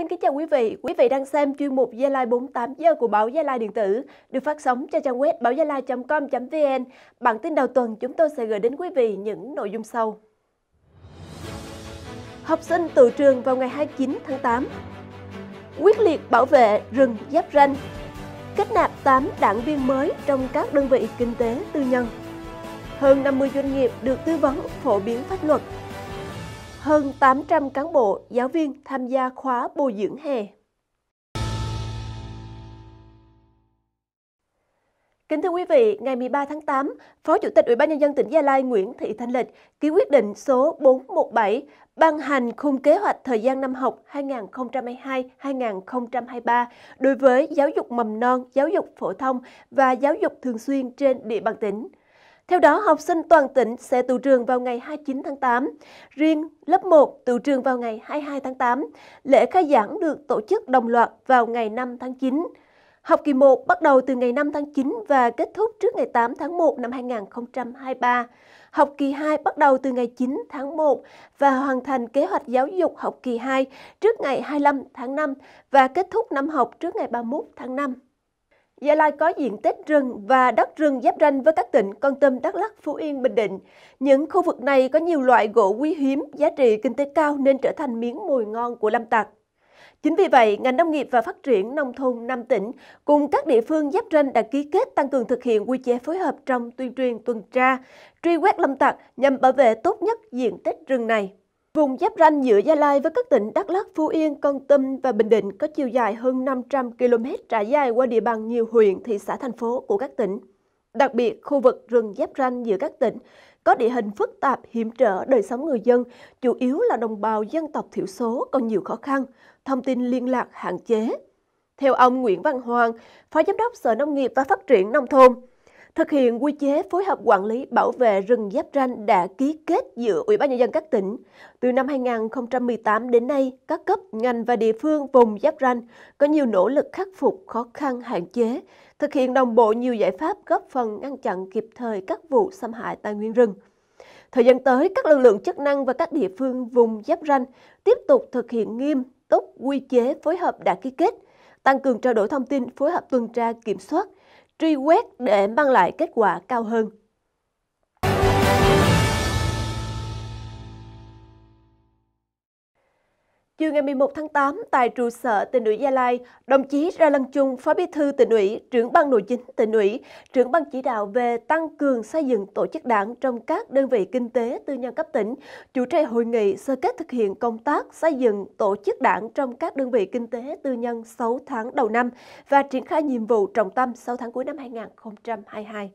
Xin kính chào quý vị. Quý vị đang xem chuyên mục Gia Lai 48 giờ của báo Gia Lai điện tử được phát sóng trên trang web báo lai.com.vn. Bản tin đầu tuần chúng tôi sẽ gửi đến quý vị những nội dung sau. Học sinh tự trường vào ngày 29 tháng 8. Quyết liệt bảo vệ rừng giáp ranh. Kết nạp 8 đảng viên mới trong các đơn vị kinh tế tư nhân. Hơn 50 doanh nghiệp được tư vấn phổ biến pháp luật hơn 800 cán bộ, giáo viên tham gia khóa bồi dưỡng hè. Kính thưa quý vị, ngày 13 tháng 8, Phó Chủ tịch Ủy ban nhân dân tỉnh Gia Lai Nguyễn Thị Thanh Lịch ký quyết định số 417 ban hành khung kế hoạch thời gian năm học 2022-2023 đối với giáo dục mầm non, giáo dục phổ thông và giáo dục thường xuyên trên địa bàn tỉnh. Theo đó, học sinh toàn tỉnh sẽ tụ trường vào ngày 29 tháng 8, riêng lớp 1 tụ trường vào ngày 22 tháng 8. Lễ khai giảng được tổ chức đồng loạt vào ngày 5 tháng 9. Học kỳ 1 bắt đầu từ ngày 5 tháng 9 và kết thúc trước ngày 8 tháng 1 năm 2023. Học kỳ 2 bắt đầu từ ngày 9 tháng 1 và hoàn thành kế hoạch giáo dục học kỳ 2 trước ngày 25 tháng 5 và kết thúc năm học trước ngày 31 tháng 5. Gia Lai có diện tích rừng và đất rừng giáp ranh với các tỉnh Con Tâm, Đắk Lắc, Phú Yên, Bình Định. Những khu vực này có nhiều loại gỗ quý hiếm, giá trị kinh tế cao nên trở thành miếng mồi ngon của lâm tặc. Chính vì vậy, ngành nông nghiệp và phát triển nông thôn năm tỉnh cùng các địa phương giáp ranh đã ký kết tăng cường thực hiện quy chế phối hợp trong tuyên truyền tuần tra, truy quét lâm tặc nhằm bảo vệ tốt nhất diện tích rừng này. Vùng giáp ranh giữa Gia Lai với các tỉnh Đắk Lắk, Phú Yên, Con Tâm và Bình Định có chiều dài hơn 500 km trải dài qua địa bàn nhiều huyện, thị xã, thành phố của các tỉnh. Đặc biệt, khu vực rừng giáp ranh giữa các tỉnh có địa hình phức tạp hiểm trở đời sống người dân, chủ yếu là đồng bào dân tộc thiểu số còn nhiều khó khăn, thông tin liên lạc hạn chế. Theo ông Nguyễn Văn Hoàng, Phó Giám đốc Sở Nông nghiệp và Phát triển Nông thôn, Thực hiện quy chế phối hợp quản lý bảo vệ rừng giáp ranh đã ký kết giữa Ủy ban nhân dân các tỉnh. Từ năm 2018 đến nay, các cấp ngành và địa phương vùng giáp ranh có nhiều nỗ lực khắc phục khó khăn hạn chế, thực hiện đồng bộ nhiều giải pháp góp phần ngăn chặn kịp thời các vụ xâm hại tài nguyên rừng. Thời gian tới, các lực lượng chức năng và các địa phương vùng giáp ranh tiếp tục thực hiện nghiêm túc quy chế phối hợp đã ký kết, tăng cường trao đổi thông tin, phối hợp tuần tra kiểm soát truy quét để mang lại kết quả cao hơn. Chiều ngày 11 tháng 8, tại trụ sở tỉnh ủy Gia Lai, đồng chí Ra Lăng Trung, Phó Bí thư tỉnh ủy, trưởng ban nội chính tỉnh ủy, trưởng ban chỉ đạo về tăng cường xây dựng tổ chức đảng trong các đơn vị kinh tế tư nhân cấp tỉnh, chủ trì hội nghị sơ kết thực hiện công tác xây dựng tổ chức đảng trong các đơn vị kinh tế tư nhân 6 tháng đầu năm và triển khai nhiệm vụ trọng tâm 6 tháng cuối năm 2022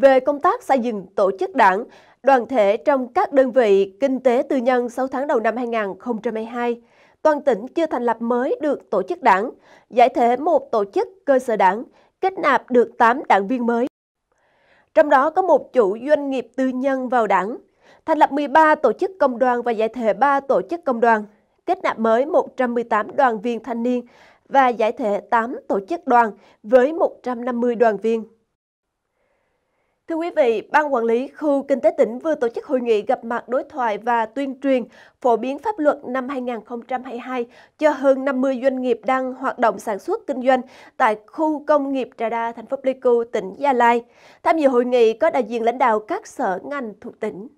về công tác xây dựng tổ chức đảng, đoàn thể trong các đơn vị kinh tế tư nhân 6 tháng đầu năm 2022. Toàn tỉnh chưa thành lập mới được tổ chức đảng, giải thể một tổ chức cơ sở đảng, kết nạp được 8 đảng viên mới. Trong đó có một chủ doanh nghiệp tư nhân vào đảng, thành lập 13 tổ chức công đoàn và giải thể 3 tổ chức công đoàn, kết nạp mới 118 đoàn viên thanh niên và giải thể 8 tổ chức đoàn với 150 đoàn viên. Thưa quý vị, Ban Quản lý Khu Kinh tế tỉnh vừa tổ chức hội nghị gặp mặt đối thoại và tuyên truyền phổ biến pháp luật năm 2022 cho hơn 50 doanh nghiệp đang hoạt động sản xuất kinh doanh tại khu công nghiệp Trà Đa, thành phố Pleiku, tỉnh Gia Lai. Tham dự hội nghị có đại diện lãnh đạo các sở ngành thuộc tỉnh.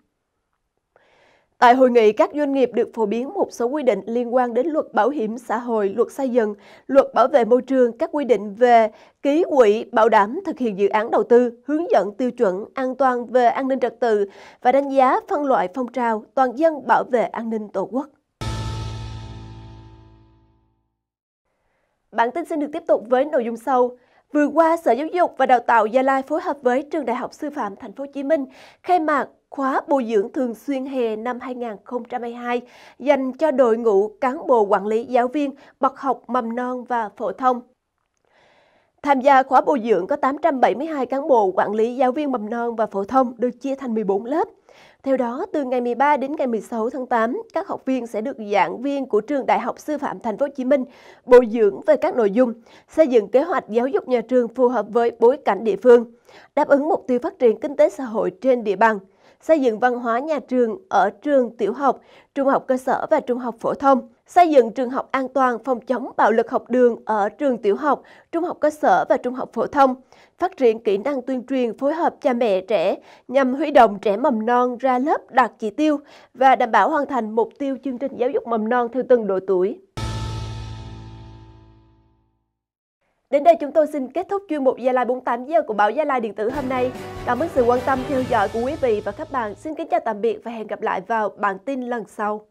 Tại hội nghị, các doanh nghiệp được phổ biến một số quy định liên quan đến luật bảo hiểm xã hội, luật xây dựng, luật bảo vệ môi trường, các quy định về ký quỹ bảo đảm thực hiện dự án đầu tư, hướng dẫn tiêu chuẩn an toàn về an ninh trật tự và đánh giá phân loại phong trào toàn dân bảo vệ an ninh Tổ quốc. Bản tin xin được tiếp tục với nội dung sau. Vừa qua, Sở Giáo dục và Đào tạo Gia Lai phối hợp với Trường Đại học Sư phạm Thành phố Hồ Chí Minh khai mạc khóa bồi dưỡng thường xuyên hè năm 2022 dành cho đội ngũ cán bộ quản lý giáo viên bậc học mầm non và phổ thông. Tham gia khóa bồi dưỡng có 872 cán bộ quản lý giáo viên mầm non và phổ thông được chia thành 14 lớp. Theo đó, từ ngày 13 đến ngày 16 tháng 8, các học viên sẽ được giảng viên của trường Đại học Sư phạm Thành phố Hồ Chí Minh bồi dưỡng về các nội dung xây dựng kế hoạch giáo dục nhà trường phù hợp với bối cảnh địa phương, đáp ứng mục tiêu phát triển kinh tế xã hội trên địa bàn, xây dựng văn hóa nhà trường ở trường tiểu học, trung học cơ sở và trung học phổ thông, xây dựng trường học an toàn phòng chống bạo lực học đường ở trường tiểu học, trung học cơ sở và trung học phổ thông, phát triển kỹ năng tuyên truyền phối hợp cha mẹ trẻ nhằm huy động trẻ mầm non ra lớp đạt chỉ tiêu và đảm bảo hoàn thành mục tiêu chương trình giáo dục mầm non theo từng độ tuổi. Đến đây chúng tôi xin kết thúc chuyên mục Gia Lai 48 giờ của báo Gia Lai điện tử hôm nay. Cảm ơn sự quan tâm theo dõi của quý vị và các bạn. Xin kính chào tạm biệt và hẹn gặp lại vào bản tin lần sau.